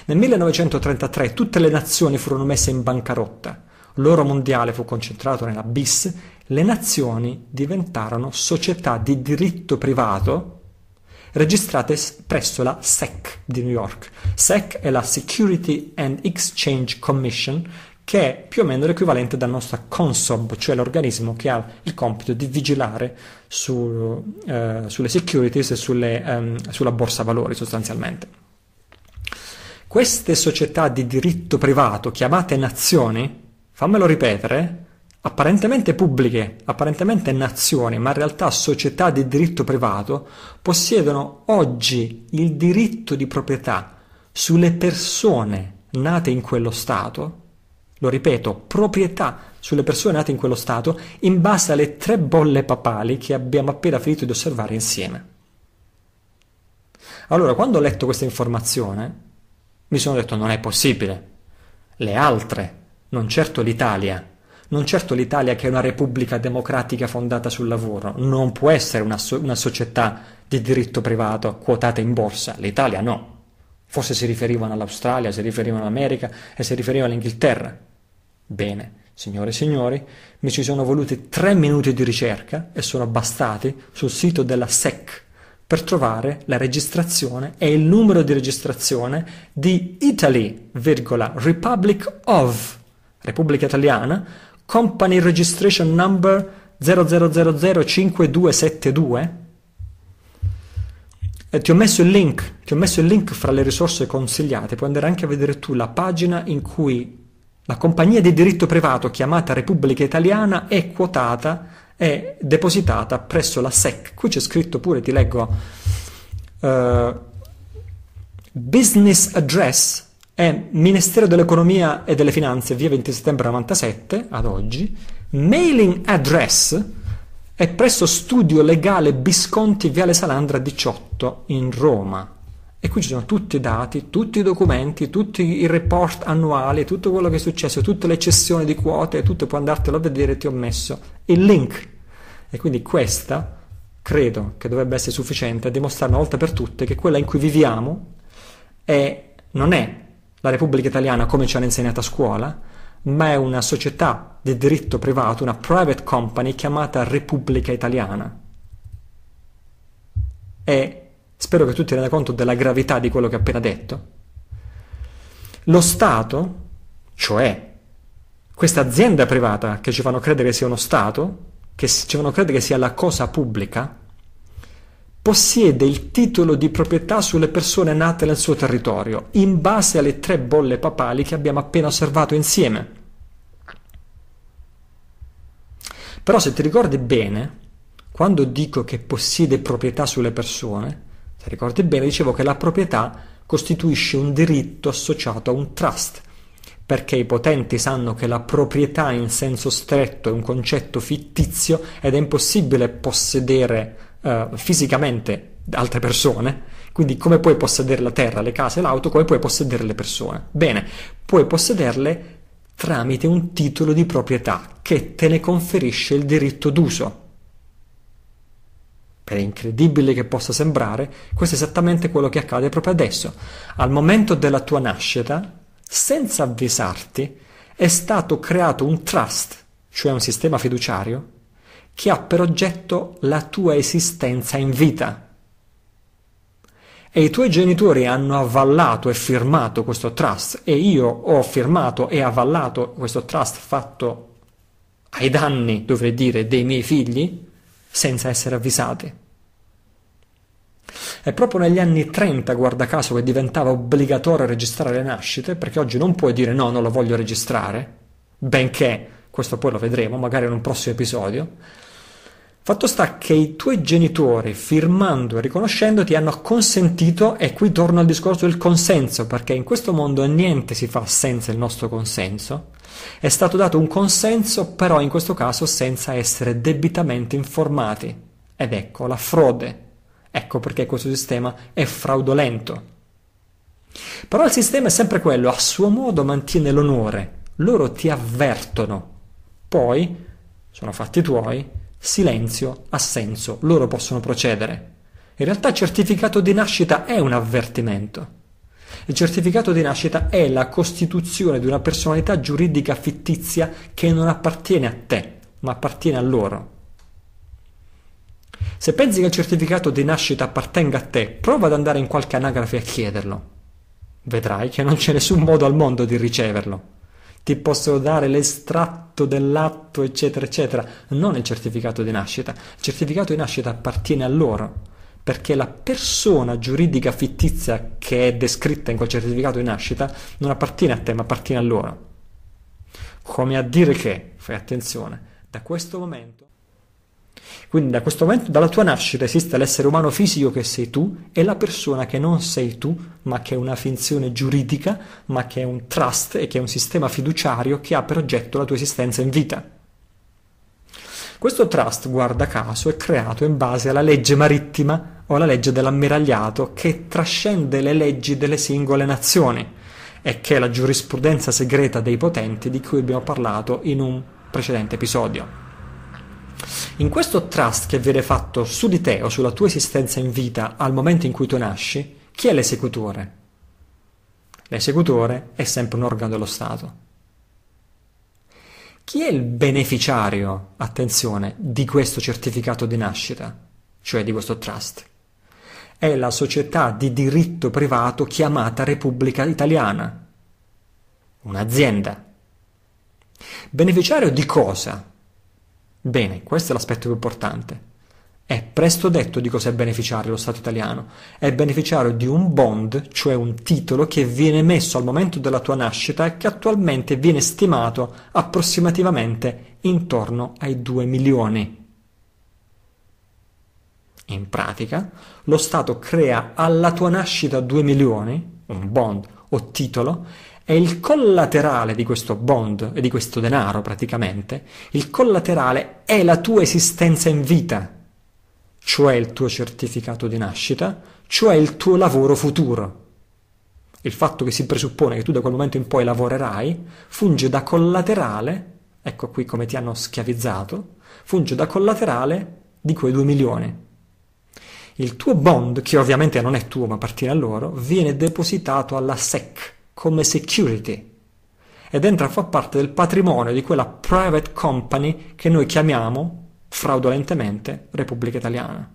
Nel 1933 tutte le nazioni furono messe in bancarotta. L'oro mondiale fu concentrato nella BIS, le nazioni diventarono società di diritto privato registrate presso la SEC di New York. SEC è la Security and Exchange Commission, che è più o meno l'equivalente della nostra Consob, cioè l'organismo che ha il compito di vigilare su, eh, sulle securities e sulle, ehm, sulla borsa valori sostanzialmente. Queste società di diritto privato chiamate nazioni, fammelo ripetere, apparentemente pubbliche, apparentemente nazioni, ma in realtà società di diritto privato, possiedono oggi il diritto di proprietà sulle persone nate in quello Stato, lo ripeto, proprietà sulle persone nate in quello Stato, in base alle tre bolle papali che abbiamo appena finito di osservare insieme. Allora, quando ho letto questa informazione, mi sono detto non è possibile. Le altre, non certo l'Italia, non certo l'Italia che è una repubblica democratica fondata sul lavoro, non può essere una, so- una società di diritto privato quotata in borsa, l'Italia no. Forse si riferivano all'Australia, si riferivano all'America e si riferivano all'Inghilterra. Bene, signore e signori, mi ci sono voluti tre minuti di ricerca e sono bastati sul sito della SEC per trovare la registrazione e il numero di registrazione di Italy, virgola, Republic of, Repubblica Italiana, company registration number 00005272? Eh, ti ho messo il link, ti ho messo il link fra le risorse consigliate, puoi andare anche a vedere tu la pagina in cui la compagnia di diritto privato chiamata Repubblica Italiana è quotata e depositata presso la SEC. Qui c'è scritto pure, ti leggo, uh, business address è Ministero dell'Economia e delle Finanze via 20 settembre 97 ad oggi, mailing address è presso studio legale Bisconti Viale Salandra 18 in Roma. E qui ci sono tutti i dati, tutti i documenti, tutti i report annuali, tutto quello che è successo, tutte le cessioni di quote, tutto puoi andartelo a vedere, ti ho messo il link. E quindi questa credo che dovrebbe essere sufficiente a dimostrare una volta per tutte che quella in cui viviamo è, non è la Repubblica Italiana come ci hanno insegnato a scuola, ma è una società di diritto privato, una private company chiamata Repubblica Italiana. E spero che tu ti renda conto della gravità di quello che ho appena detto. Lo Stato, cioè questa azienda privata che ci fanno credere che sia uno Stato, che ci fanno credere che sia la cosa pubblica, possiede il titolo di proprietà sulle persone nate nel suo territorio, in base alle tre bolle papali che abbiamo appena osservato insieme. Però se ti ricordi bene, quando dico che possiede proprietà sulle persone, se ricordi bene, dicevo che la proprietà costituisce un diritto associato a un trust, perché i potenti sanno che la proprietà in senso stretto è un concetto fittizio ed è impossibile possedere eh, fisicamente altre persone, quindi come puoi possedere la terra, le case, l'auto, come puoi possedere le persone. Bene, puoi possederle tramite un titolo di proprietà che te ne conferisce il diritto d'uso. Per incredibile che possa sembrare, questo è esattamente quello che accade proprio adesso. Al momento della tua nascita, senza avvisarti, è stato creato un trust, cioè un sistema fiduciario, che ha per oggetto la tua esistenza in vita. E i tuoi genitori hanno avvallato e firmato questo trust e io ho firmato e avvallato questo trust fatto ai danni, dovrei dire, dei miei figli senza essere avvisati. È proprio negli anni 30, guarda caso, che diventava obbligatorio registrare le nascite, perché oggi non puoi dire no, non lo voglio registrare, benché, questo poi lo vedremo magari in un prossimo episodio, Fatto sta che i tuoi genitori, firmando e riconoscendoti, hanno consentito, e qui torno al discorso del consenso, perché in questo mondo niente si fa senza il nostro consenso, è stato dato un consenso, però in questo caso senza essere debitamente informati. Ed ecco la frode. Ecco perché questo sistema è fraudolento. Però il sistema è sempre quello, a suo modo mantiene l'onore. Loro ti avvertono. Poi sono fatti tuoi Silenzio, assenso, loro possono procedere. In realtà il certificato di nascita è un avvertimento. Il certificato di nascita è la costituzione di una personalità giuridica fittizia che non appartiene a te, ma appartiene a loro. Se pensi che il certificato di nascita appartenga a te, prova ad andare in qualche anagrafe a chiederlo. Vedrai che non c'è nessun modo al mondo di riceverlo ti posso dare l'estratto dell'atto, eccetera, eccetera, non il certificato di nascita. Il certificato di nascita appartiene a loro, perché la persona giuridica fittizia che è descritta in quel certificato di nascita non appartiene a te, ma appartiene a loro. Come a dire che, fai attenzione, da questo momento... Quindi da questo momento, dalla tua nascita, esiste l'essere umano fisico che sei tu e la persona che non sei tu, ma che è una finzione giuridica, ma che è un trust e che è un sistema fiduciario che ha per oggetto la tua esistenza in vita. Questo trust, guarda caso, è creato in base alla legge marittima o alla legge dell'ammiragliato che trascende le leggi delle singole nazioni e che è la giurisprudenza segreta dei potenti di cui abbiamo parlato in un precedente episodio. In questo trust che viene fatto su di te o sulla tua esistenza in vita al momento in cui tu nasci, chi è l'esecutore? L'esecutore è sempre un organo dello Stato. Chi è il beneficiario, attenzione, di questo certificato di nascita, cioè di questo trust? È la società di diritto privato chiamata Repubblica Italiana, un'azienda. Beneficiario di cosa? Bene, questo è l'aspetto più importante. È presto detto di cos'è beneficiario lo Stato italiano. È beneficiario di un bond, cioè un titolo che viene messo al momento della tua nascita e che attualmente viene stimato approssimativamente intorno ai 2 milioni. In pratica, lo Stato crea alla tua nascita 2 milioni, un bond o titolo, è il collaterale di questo bond e di questo denaro praticamente, il collaterale è la tua esistenza in vita, cioè il tuo certificato di nascita, cioè il tuo lavoro futuro. Il fatto che si presuppone che tu da quel momento in poi lavorerai funge da collaterale, ecco qui come ti hanno schiavizzato, funge da collaterale di quei due milioni. Il tuo bond, che ovviamente non è tuo ma appartiene a loro, viene depositato alla SEC, come security ed entra a far parte del patrimonio di quella private company che noi chiamiamo fraudolentemente Repubblica Italiana.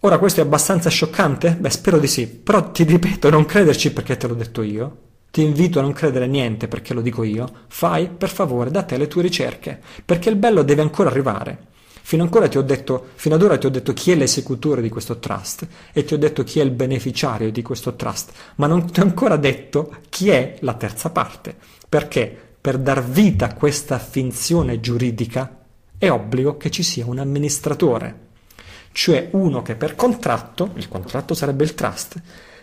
Ora questo è abbastanza scioccante? Beh, spero di sì, però ti ripeto, non crederci perché te l'ho detto io. Ti invito a non credere a niente perché lo dico io. Fai, per favore, da te le tue ricerche, perché il bello deve ancora arrivare. Fino, detto, fino, ad ora ti ho detto chi è l'esecutore di questo trust e ti ho detto chi è il beneficiario di questo trust, ma non ti ho ancora detto chi è la terza parte. Perché per dar vita a questa finzione giuridica è obbligo che ci sia un amministratore, cioè uno che per contratto, il contratto sarebbe il trust,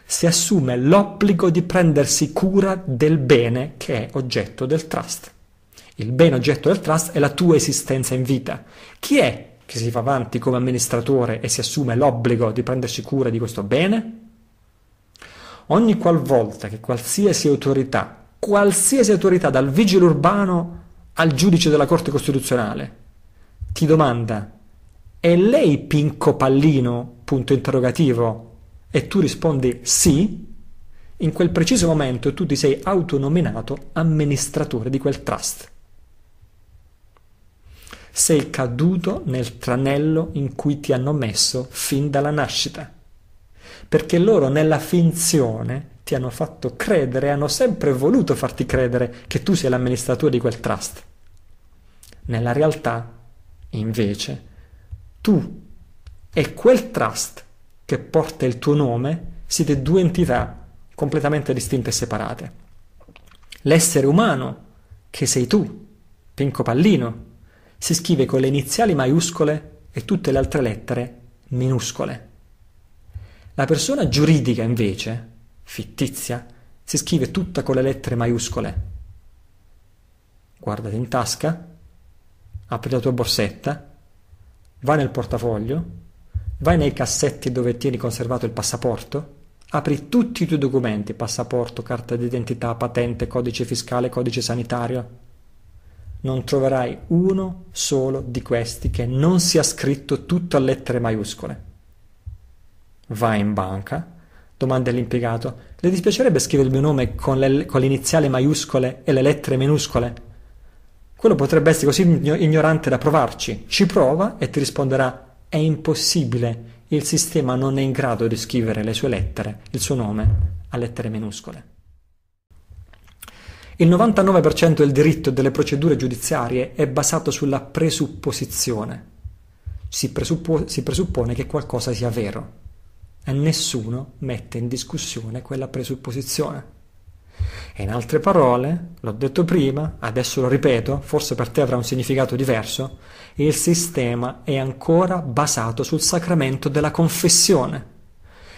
si assume l'obbligo di prendersi cura del bene che è oggetto del trust. Il bene oggetto del trust è la tua esistenza in vita. Chi è che si fa avanti come amministratore e si assume l'obbligo di prendersi cura di questo bene? Ogni qualvolta che qualsiasi autorità, qualsiasi autorità dal vigile urbano al giudice della Corte Costituzionale, ti domanda è lei Pinco Pallino? Punto interrogativo. E tu rispondi sì, in quel preciso momento tu ti sei autonominato amministratore di quel trust sei caduto nel tranello in cui ti hanno messo fin dalla nascita. Perché loro nella finzione ti hanno fatto credere, hanno sempre voluto farti credere che tu sei l'amministratore di quel trust. Nella realtà, invece, tu e quel trust che porta il tuo nome siete due entità completamente distinte e separate. L'essere umano, che sei tu, Pinco Pallino, si scrive con le iniziali maiuscole e tutte le altre lettere minuscole. La persona giuridica invece, fittizia, si scrive tutta con le lettere maiuscole. Guardati in tasca, apri la tua borsetta, vai nel portafoglio, vai nei cassetti dove tieni conservato il passaporto, apri tutti i tuoi documenti, passaporto, carta d'identità, patente, codice fiscale, codice sanitario, non troverai uno solo di questi che non sia scritto tutto a lettere maiuscole. Vai in banca, domanda all'impiegato, le dispiacerebbe scrivere il mio nome con, le, con l'iniziale maiuscole e le lettere minuscole? Quello potrebbe essere così ignorante da provarci. Ci prova e ti risponderà è impossibile, il sistema non è in grado di scrivere le sue lettere, il suo nome, a lettere minuscole. Il 99% del diritto e delle procedure giudiziarie è basato sulla presupposizione. Si, presuppo- si presuppone che qualcosa sia vero e nessuno mette in discussione quella presupposizione. E in altre parole, l'ho detto prima, adesso lo ripeto, forse per te avrà un significato diverso, il sistema è ancora basato sul sacramento della confessione,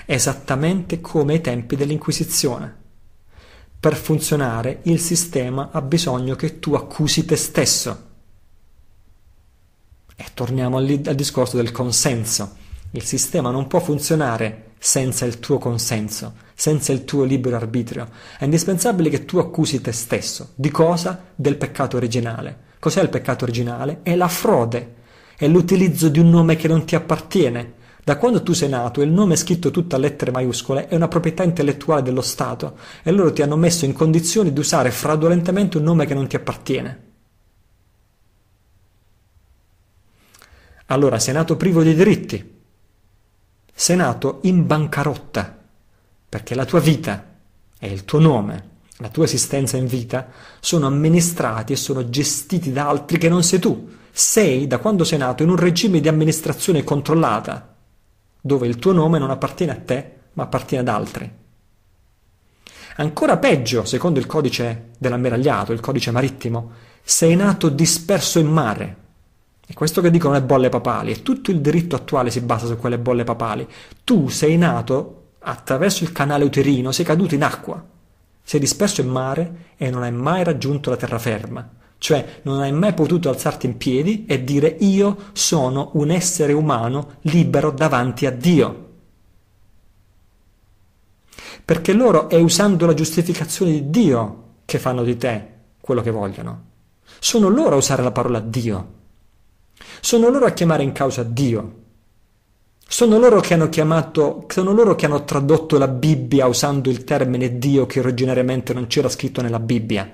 esattamente come ai tempi dell'Inquisizione. Per funzionare il sistema ha bisogno che tu accusi te stesso. E torniamo al, al discorso del consenso. Il sistema non può funzionare senza il tuo consenso, senza il tuo libero arbitrio. È indispensabile che tu accusi te stesso. Di cosa? Del peccato originale. Cos'è il peccato originale? È la frode, è l'utilizzo di un nome che non ti appartiene, da quando tu sei nato, il nome scritto tutto a lettere maiuscole è una proprietà intellettuale dello Stato e loro ti hanno messo in condizione di usare fraudolentemente un nome che non ti appartiene. Allora sei nato privo di diritti, sei nato in bancarotta, perché la tua vita e il tuo nome, la tua esistenza in vita, sono amministrati e sono gestiti da altri che non sei tu. Sei, da quando sei nato, in un regime di amministrazione controllata dove il tuo nome non appartiene a te, ma appartiene ad altri. Ancora peggio, secondo il codice dell'ammiragliato, il codice marittimo, sei nato disperso in mare. E questo che dicono le bolle papali, e tutto il diritto attuale si basa su quelle bolle papali. Tu sei nato attraverso il canale uterino, sei caduto in acqua, sei disperso in mare e non hai mai raggiunto la terraferma. Cioè non hai mai potuto alzarti in piedi e dire io sono un essere umano libero davanti a Dio. Perché loro è usando la giustificazione di Dio che fanno di te quello che vogliono. Sono loro a usare la parola Dio. Sono loro a chiamare in causa Dio. Sono loro che hanno chiamato, sono loro che hanno tradotto la Bibbia usando il termine Dio che originariamente non c'era scritto nella Bibbia.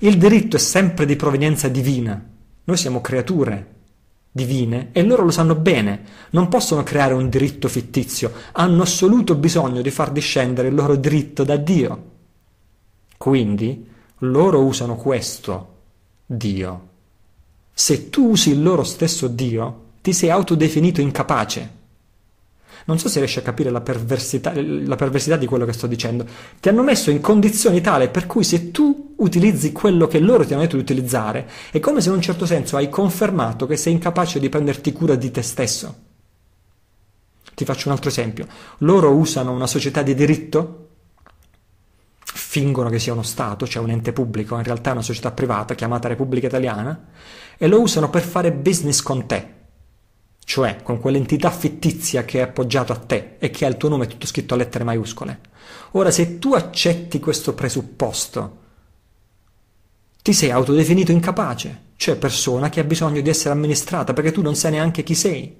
Il diritto è sempre di provenienza divina. Noi siamo creature divine e loro lo sanno bene, non possono creare un diritto fittizio, hanno assoluto bisogno di far discendere il loro diritto da Dio. Quindi loro usano questo Dio. Se tu usi il loro stesso Dio, ti sei autodefinito incapace. Non so se riesci a capire la perversità, la perversità di quello che sto dicendo. Ti hanno messo in condizioni tale per cui se tu utilizzi quello che loro ti hanno detto di utilizzare, è come se in un certo senso hai confermato che sei incapace di prenderti cura di te stesso. Ti faccio un altro esempio. Loro usano una società di diritto fingono che sia uno Stato, cioè un ente pubblico, in realtà è una società privata chiamata Repubblica Italiana, e lo usano per fare business con te cioè con quell'entità fittizia che è appoggiata a te e che ha il tuo nome tutto scritto a lettere maiuscole. Ora, se tu accetti questo presupposto, ti sei autodefinito incapace, cioè persona che ha bisogno di essere amministrata perché tu non sai neanche chi sei.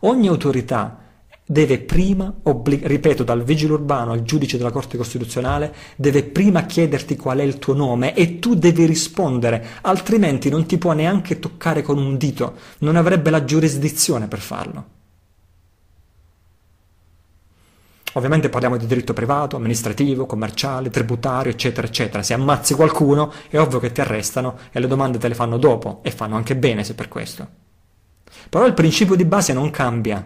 Ogni autorità deve prima, obblig- ripeto, dal vigile urbano al giudice della Corte Costituzionale, deve prima chiederti qual è il tuo nome e tu devi rispondere, altrimenti non ti può neanche toccare con un dito, non avrebbe la giurisdizione per farlo. Ovviamente parliamo di diritto privato, amministrativo, commerciale, tributario, eccetera, eccetera. Se ammazzi qualcuno è ovvio che ti arrestano e le domande te le fanno dopo e fanno anche bene se per questo. Però il principio di base non cambia,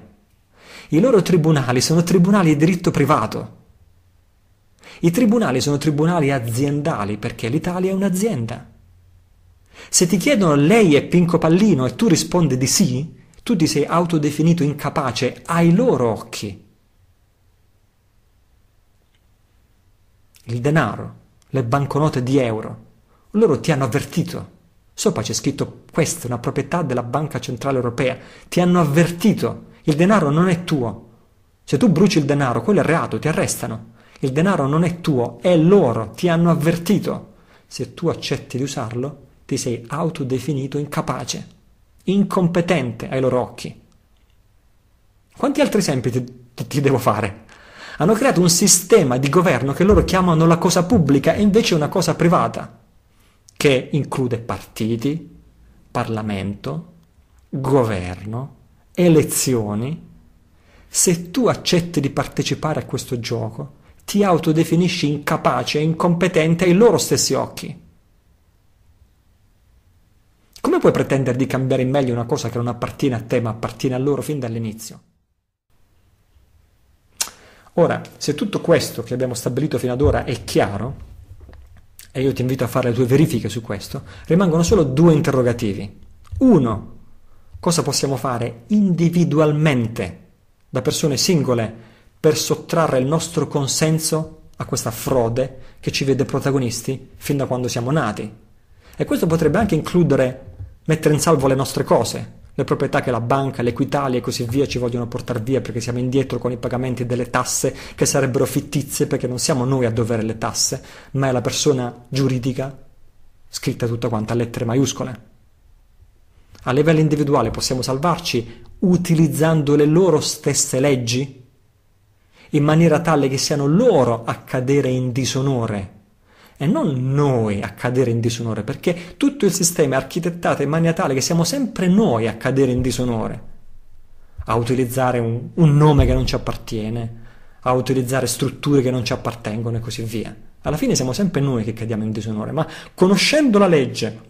i loro tribunali sono tribunali di diritto privato. I tribunali sono tribunali aziendali perché l'Italia è un'azienda. Se ti chiedono lei è Pinco Pallino e tu rispondi di sì, tu ti sei autodefinito incapace ai loro occhi. Il denaro, le banconote di euro, loro ti hanno avvertito. Sopra c'è scritto questa è una proprietà della Banca Centrale Europea. Ti hanno avvertito il denaro non è tuo. Se tu bruci il denaro, quello è reato, ti arrestano. Il denaro non è tuo, è loro, ti hanno avvertito. Se tu accetti di usarlo, ti sei autodefinito incapace, incompetente ai loro occhi. Quanti altri esempi ti, ti devo fare? Hanno creato un sistema di governo che loro chiamano la cosa pubblica e invece una cosa privata, che include partiti, Parlamento, governo, elezioni, se tu accetti di partecipare a questo gioco, ti autodefinisci incapace e incompetente ai loro stessi occhi. Come puoi pretendere di cambiare in meglio una cosa che non appartiene a te ma appartiene a loro fin dall'inizio? Ora, se tutto questo che abbiamo stabilito fino ad ora è chiaro, e io ti invito a fare le tue verifiche su questo, rimangono solo due interrogativi. Uno, cosa possiamo fare individualmente da persone singole per sottrarre il nostro consenso a questa frode che ci vede protagonisti fin da quando siamo nati. E questo potrebbe anche includere mettere in salvo le nostre cose, le proprietà che la banca, l'Equitalia e così via ci vogliono portare via perché siamo indietro con i pagamenti delle tasse che sarebbero fittizie perché non siamo noi a dovere le tasse, ma è la persona giuridica scritta tutta quanta a lettere maiuscole. A livello individuale possiamo salvarci utilizzando le loro stesse leggi, in maniera tale che siano loro a cadere in disonore e non noi a cadere in disonore, perché tutto il sistema è architettato in maniera tale che siamo sempre noi a cadere in disonore, a utilizzare un, un nome che non ci appartiene, a utilizzare strutture che non ci appartengono e così via. Alla fine siamo sempre noi che cadiamo in disonore, ma conoscendo la legge,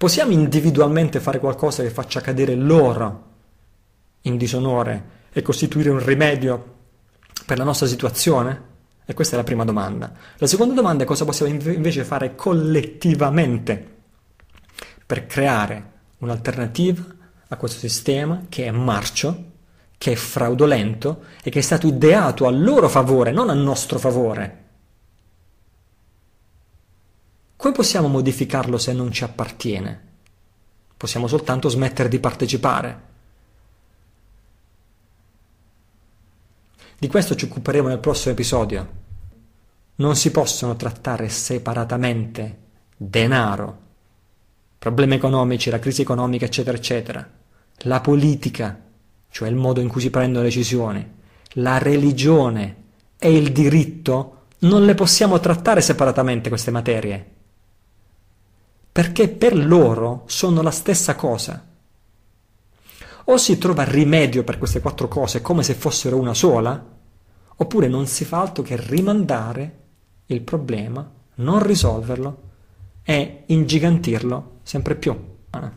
Possiamo individualmente fare qualcosa che faccia cadere loro in disonore e costituire un rimedio per la nostra situazione? E questa è la prima domanda. La seconda domanda è cosa possiamo invece fare collettivamente per creare un'alternativa a questo sistema che è marcio, che è fraudolento e che è stato ideato a loro favore, non a nostro favore. Come possiamo modificarlo se non ci appartiene? Possiamo soltanto smettere di partecipare. Di questo ci occuperemo nel prossimo episodio. Non si possono trattare separatamente denaro, problemi economici, la crisi economica, eccetera, eccetera, la politica, cioè il modo in cui si prendono decisioni, la religione e il diritto, non le possiamo trattare separatamente queste materie perché per loro sono la stessa cosa. O si trova rimedio per queste quattro cose come se fossero una sola, oppure non si fa altro che rimandare il problema, non risolverlo e ingigantirlo sempre più. Ah.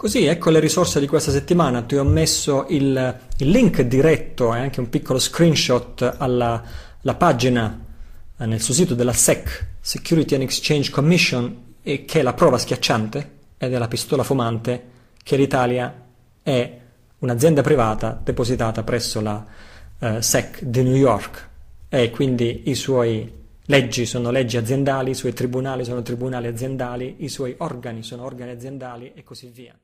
Così ecco le risorse di questa settimana, ti ho messo il, il link diretto e eh, anche un piccolo screenshot alla, alla pagina eh, nel suo sito della SEC, Security and Exchange Commission, e che è la prova schiacciante ed è la pistola fumante che l'Italia è un'azienda privata depositata presso la eh, SEC di New York e quindi i suoi leggi sono leggi aziendali, i suoi tribunali sono tribunali aziendali, i suoi organi sono organi aziendali e così via.